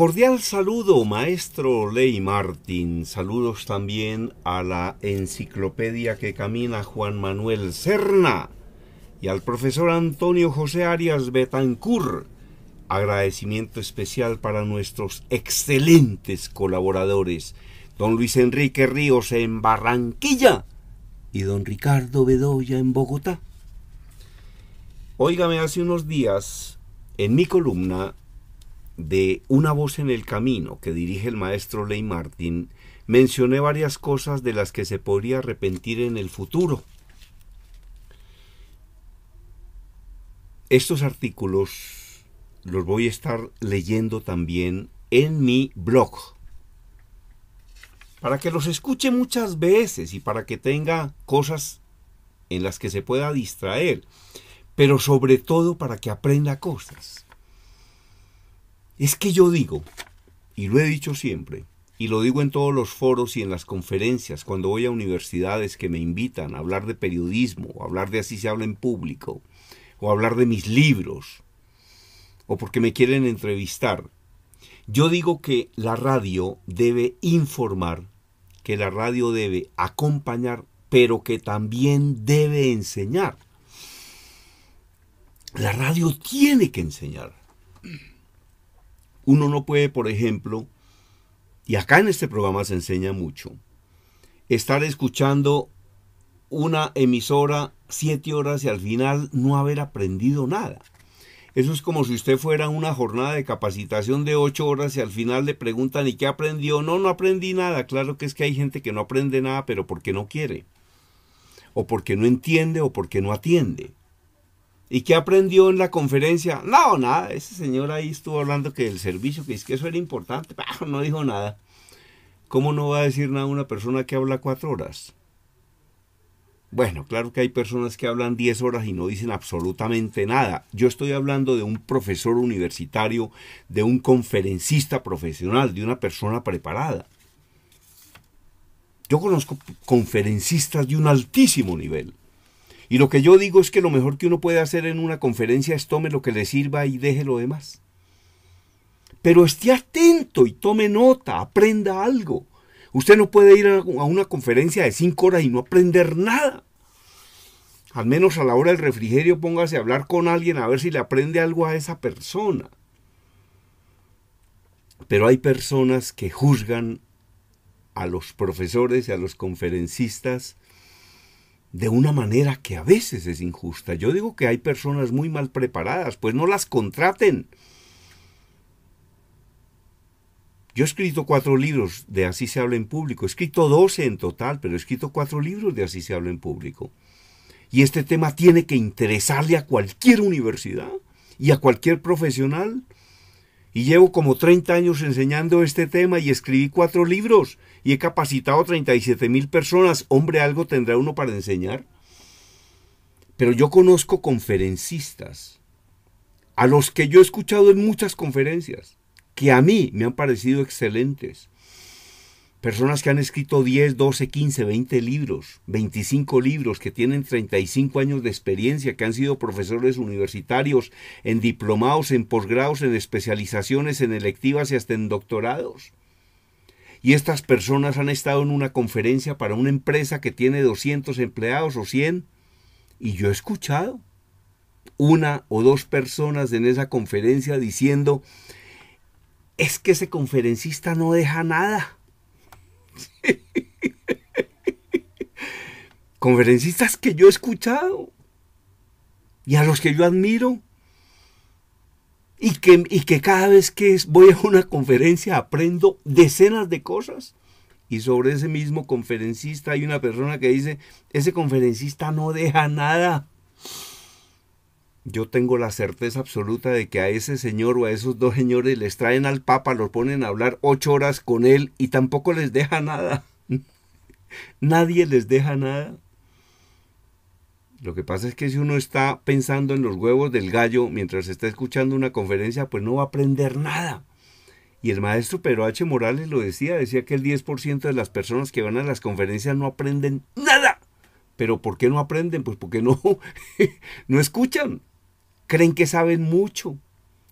Cordial saludo, maestro Ley Martín. Saludos también a la enciclopedia que camina Juan Manuel Serna y al profesor Antonio José Arias Betancur. Agradecimiento especial para nuestros excelentes colaboradores, don Luis Enrique Ríos en Barranquilla y don Ricardo Bedoya en Bogotá. Óigame, hace unos días, en mi columna, de Una voz en el camino que dirige el maestro Ley Martin, mencioné varias cosas de las que se podría arrepentir en el futuro. Estos artículos los voy a estar leyendo también en mi blog, para que los escuche muchas veces y para que tenga cosas en las que se pueda distraer, pero sobre todo para que aprenda cosas. Es que yo digo, y lo he dicho siempre, y lo digo en todos los foros y en las conferencias, cuando voy a universidades que me invitan a hablar de periodismo, a hablar de así se habla en público, o hablar de mis libros, o porque me quieren entrevistar. Yo digo que la radio debe informar, que la radio debe acompañar, pero que también debe enseñar. La radio tiene que enseñar. Uno no puede, por ejemplo, y acá en este programa se enseña mucho, estar escuchando una emisora siete horas y al final no haber aprendido nada. Eso es como si usted fuera a una jornada de capacitación de ocho horas y al final le preguntan ¿y qué aprendió? No, no aprendí nada. Claro que es que hay gente que no aprende nada, pero porque no quiere. O porque no entiende o porque no atiende. ¿Y qué aprendió en la conferencia? No, nada, ese señor ahí estuvo hablando que el servicio, que es eso era importante, pero no dijo nada. ¿Cómo no va a decir nada una persona que habla cuatro horas? Bueno, claro que hay personas que hablan diez horas y no dicen absolutamente nada. Yo estoy hablando de un profesor universitario, de un conferencista profesional, de una persona preparada. Yo conozco conferencistas de un altísimo nivel. Y lo que yo digo es que lo mejor que uno puede hacer en una conferencia es tome lo que le sirva y deje lo demás. Pero esté atento y tome nota, aprenda algo. Usted no puede ir a una conferencia de cinco horas y no aprender nada. Al menos a la hora del refrigerio póngase a hablar con alguien a ver si le aprende algo a esa persona. Pero hay personas que juzgan a los profesores y a los conferencistas de una manera que a veces es injusta. Yo digo que hay personas muy mal preparadas, pues no las contraten. Yo he escrito cuatro libros de Así se habla en público, he escrito doce en total, pero he escrito cuatro libros de Así se habla en público. Y este tema tiene que interesarle a cualquier universidad y a cualquier profesional y llevo como 30 años enseñando este tema y escribí cuatro libros y he capacitado a 37 mil personas. Hombre, algo tendrá uno para enseñar. Pero yo conozco conferencistas, a los que yo he escuchado en muchas conferencias, que a mí me han parecido excelentes. Personas que han escrito 10, 12, 15, 20 libros, 25 libros, que tienen 35 años de experiencia, que han sido profesores universitarios, en diplomados, en posgrados, en especializaciones, en electivas y hasta en doctorados. Y estas personas han estado en una conferencia para una empresa que tiene 200 empleados o 100. Y yo he escuchado una o dos personas en esa conferencia diciendo, es que ese conferencista no deja nada Conferencistas que yo he escuchado y a los que yo admiro y que, y que cada vez que voy a una conferencia aprendo decenas de cosas. Y sobre ese mismo conferencista hay una persona que dice, ese conferencista no deja nada yo tengo la certeza absoluta de que a ese señor o a esos dos señores les traen al Papa, los ponen a hablar ocho horas con él y tampoco les deja nada. Nadie les deja nada. Lo que pasa es que si uno está pensando en los huevos del gallo mientras está escuchando una conferencia, pues no va a aprender nada. Y el maestro Pedro H. Morales lo decía, decía que el 10% de las personas que van a las conferencias no aprenden nada. Pero ¿por qué no aprenden? Pues porque no, no escuchan. Creen que saben mucho.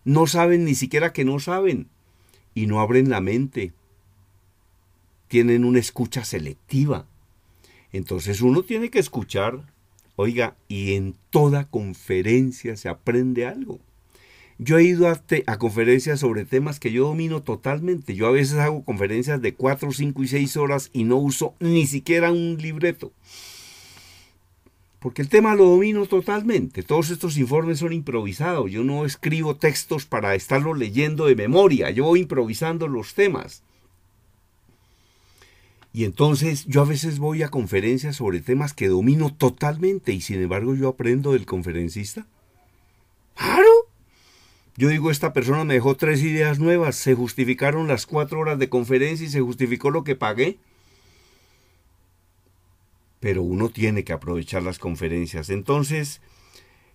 No saben ni siquiera que no saben. Y no abren la mente. Tienen una escucha selectiva. Entonces uno tiene que escuchar, oiga, y en toda conferencia se aprende algo. Yo he ido a, conferencias sobre temas que yo domino totalmente. Yo a veces hago conferencias de cuatro, cinco y seis horas y no uso ni siquiera un libreto porque el tema lo domino totalmente. Todos estos informes son improvisados. Yo no escribo textos para estarlo leyendo de memoria. Yo voy improvisando los temas. Y entonces yo a veces voy a conferencias sobre temas que domino totalmente y sin embargo yo aprendo del conferencista. ¡Claro! Yo digo, esta persona me dejó tres ideas nuevas, se justificaron las cuatro horas de conferencia y se justificó lo que pagué pero uno tiene que aprovechar las conferencias. Entonces,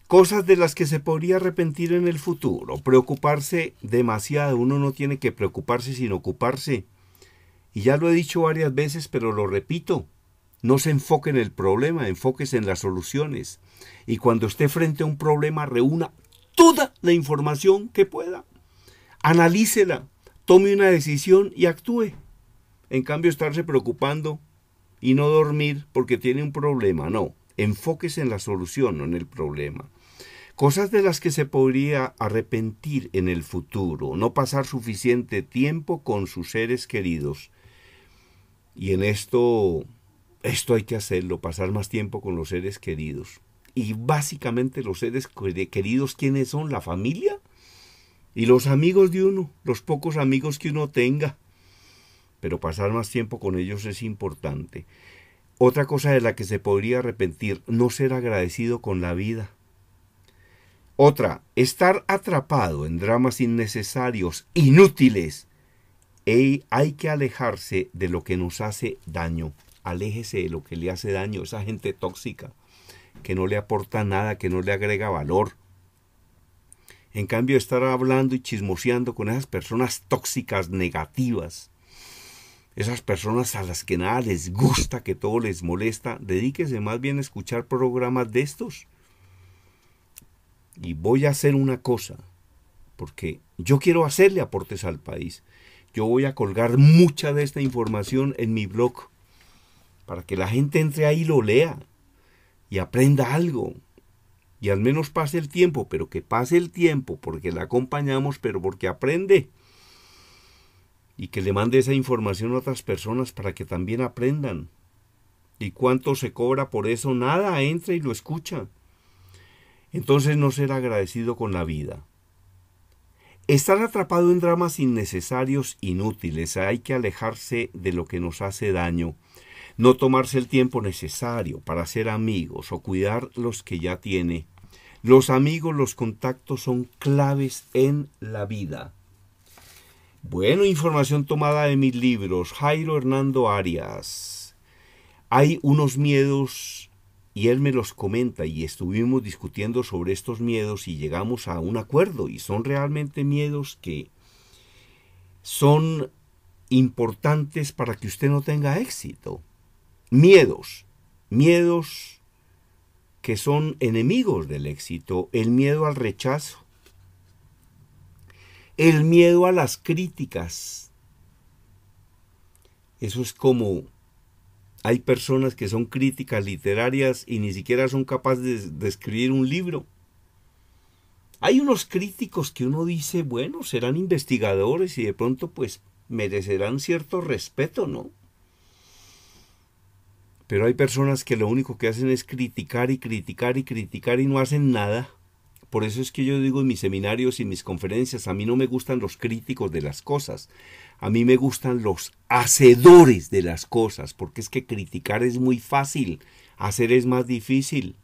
cosas de las que se podría arrepentir en el futuro, preocuparse demasiado, uno no tiene que preocuparse sin ocuparse. Y ya lo he dicho varias veces, pero lo repito, no se enfoque en el problema, enfóquese en las soluciones. Y cuando esté frente a un problema, reúna toda la información que pueda. Analícela, tome una decisión y actúe. En cambio, estarse preocupando y no dormir porque tiene un problema, no, enfóquese en la solución, no en el problema. Cosas de las que se podría arrepentir en el futuro, no pasar suficiente tiempo con sus seres queridos. Y en esto, esto hay que hacerlo, pasar más tiempo con los seres queridos. Y básicamente los seres queridos, ¿quiénes son? La familia y los amigos de uno, los pocos amigos que uno tenga pero pasar más tiempo con ellos es importante. Otra cosa de la que se podría arrepentir, no ser agradecido con la vida. Otra, estar atrapado en dramas innecesarios, inútiles. E hay que alejarse de lo que nos hace daño. Aléjese de lo que le hace daño, esa gente tóxica, que no le aporta nada, que no le agrega valor. En cambio, estar hablando y chismoseando con esas personas tóxicas, negativas, esas personas a las que nada les gusta, que todo les molesta, dedíquese más bien a escuchar programas de estos. Y voy a hacer una cosa, porque yo quiero hacerle aportes al país. Yo voy a colgar mucha de esta información en mi blog, para que la gente entre ahí y lo lea, y aprenda algo. Y al menos pase el tiempo, pero que pase el tiempo, porque la acompañamos, pero porque aprende y que le mande esa información a otras personas para que también aprendan. ¿Y cuánto se cobra por eso? Nada, entra y lo escucha. Entonces no ser agradecido con la vida. Estar atrapado en dramas innecesarios, inútiles, hay que alejarse de lo que nos hace daño, no tomarse el tiempo necesario para ser amigos o cuidar los que ya tiene. Los amigos, los contactos son claves en la vida. Bueno, información tomada de mis libros. Jairo Hernando Arias. Hay unos miedos y él me los comenta y estuvimos discutiendo sobre estos miedos y llegamos a un acuerdo y son realmente miedos que son importantes para que usted no tenga éxito. Miedos, miedos que son enemigos del éxito, el miedo al rechazo, el miedo a las críticas. Eso es como hay personas que son críticas literarias y ni siquiera son capaces de, escribir un libro. Hay unos críticos que uno dice, bueno, serán investigadores y de pronto pues merecerán cierto respeto, ¿no? Pero hay personas que lo único que hacen es criticar y criticar y criticar y no hacen nada. Por eso es que yo digo en mis seminarios y mis conferencias, a mí no me gustan los críticos de las cosas, a mí me gustan los hacedores de las cosas, porque es que criticar es muy fácil, hacer es más difícil.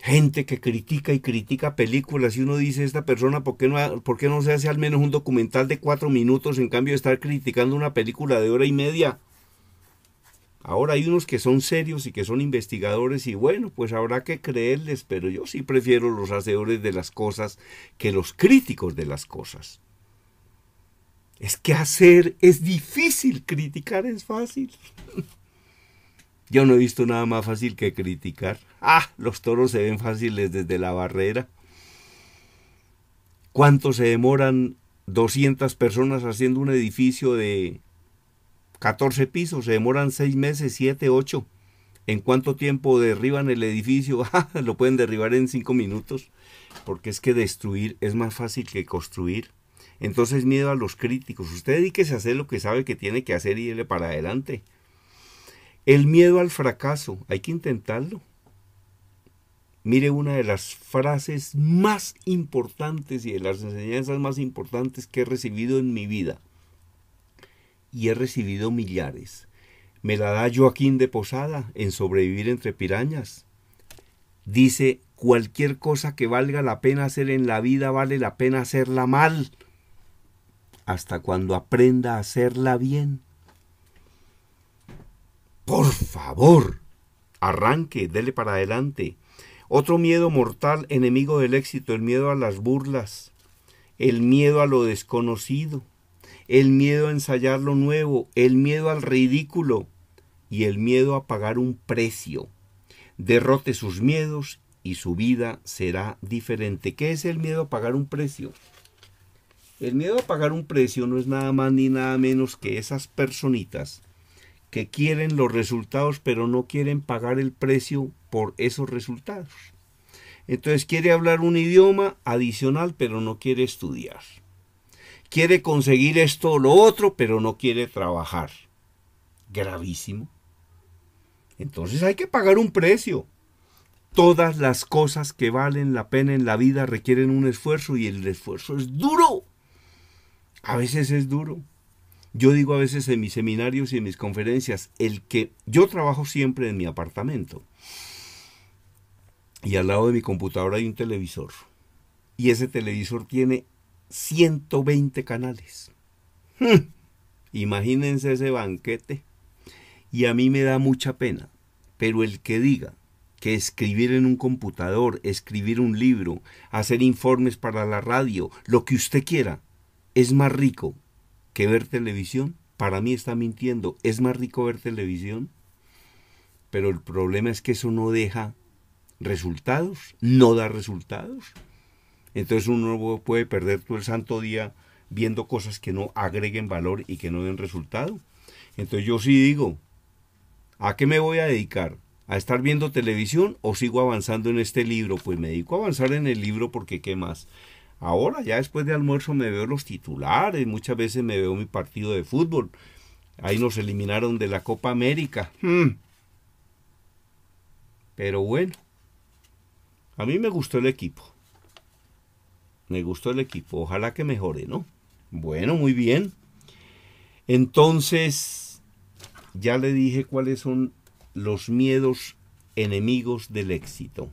Gente que critica y critica películas y uno dice, esta persona, ¿por qué, no, ¿por qué no se hace al menos un documental de cuatro minutos en cambio de estar criticando una película de hora y media? Ahora hay unos que son serios y que son investigadores y bueno, pues habrá que creerles, pero yo sí prefiero los hacedores de las cosas que los críticos de las cosas. Es que hacer es difícil, criticar es fácil. Yo no he visto nada más fácil que criticar. Ah, los toros se ven fáciles desde la barrera. ¿Cuánto se demoran 200 personas haciendo un edificio de 14 pisos, se demoran 6 meses, 7, 8. ¿En cuánto tiempo derriban el edificio? Ah, lo pueden derribar en 5 minutos, porque es que destruir es más fácil que construir. Entonces miedo a los críticos. Usted dedíquese a hacer lo que sabe que tiene que hacer y irle para adelante. El miedo al fracaso, hay que intentarlo. Mire una de las frases más importantes y de las enseñanzas más importantes que he recibido en mi vida y he recibido millares. ¿Me la da Joaquín de Posada en sobrevivir entre pirañas? Dice, cualquier cosa que valga la pena hacer en la vida vale la pena hacerla mal, hasta cuando aprenda a hacerla bien. Por favor, arranque, dele para adelante. Otro miedo mortal, enemigo del éxito, el miedo a las burlas, el miedo a lo desconocido, el miedo a ensayar lo nuevo, el miedo al ridículo y el miedo a pagar un precio. Derrote sus miedos y su vida será diferente. ¿Qué es el miedo a pagar un precio? El miedo a pagar un precio no es nada más ni nada menos que esas personitas que quieren los resultados pero no quieren pagar el precio por esos resultados. Entonces quiere hablar un idioma adicional pero no quiere estudiar quiere conseguir esto o lo otro, pero no quiere trabajar. Gravísimo. Entonces hay que pagar un precio. Todas las cosas que valen la pena en la vida requieren un esfuerzo y el esfuerzo es duro. A veces es duro. Yo digo a veces en mis seminarios y en mis conferencias, el que yo trabajo siempre en mi apartamento. Y al lado de mi computadora hay un televisor. Y ese televisor tiene 120 canales. Hmm. Imagínense ese banquete. Y a mí me da mucha pena. Pero el que diga que escribir en un computador, escribir un libro, hacer informes para la radio, lo que usted quiera, es más rico que ver televisión, para mí está mintiendo. Es más rico ver televisión. Pero el problema es que eso no deja resultados, no da resultados. Entonces uno puede perder todo el santo día viendo cosas que no agreguen valor y que no den resultado. Entonces yo sí digo, ¿a qué me voy a dedicar? ¿A estar viendo televisión o sigo avanzando en este libro? Pues me dedico a avanzar en el libro porque qué más. Ahora ya después de almuerzo me veo los titulares, muchas veces me veo mi partido de fútbol. Ahí nos eliminaron de la Copa América. Mm. Pero bueno, a mí me gustó el equipo. Me gustó el equipo. Ojalá que mejore, ¿no? Bueno, muy bien. Entonces, ya le dije cuáles son los miedos enemigos del éxito.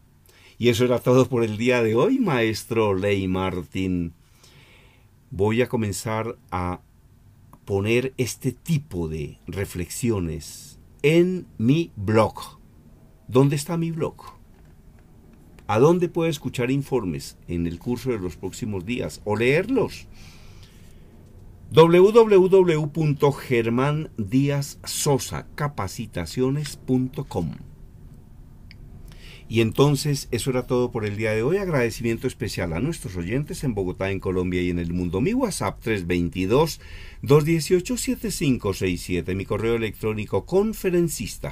Y eso era todo por el día de hoy, maestro Ley Martín. Voy a comenzar a poner este tipo de reflexiones en mi blog. ¿Dónde está mi blog? ¿A dónde puede escuchar informes en el curso de los próximos días o leerlos? www.germandiazsosacapacitaciones.com y entonces eso era todo por el día de hoy. Agradecimiento especial a nuestros oyentes en Bogotá, en Colombia y en el mundo. Mi WhatsApp 322-218-7567. Mi correo electrónico conferencista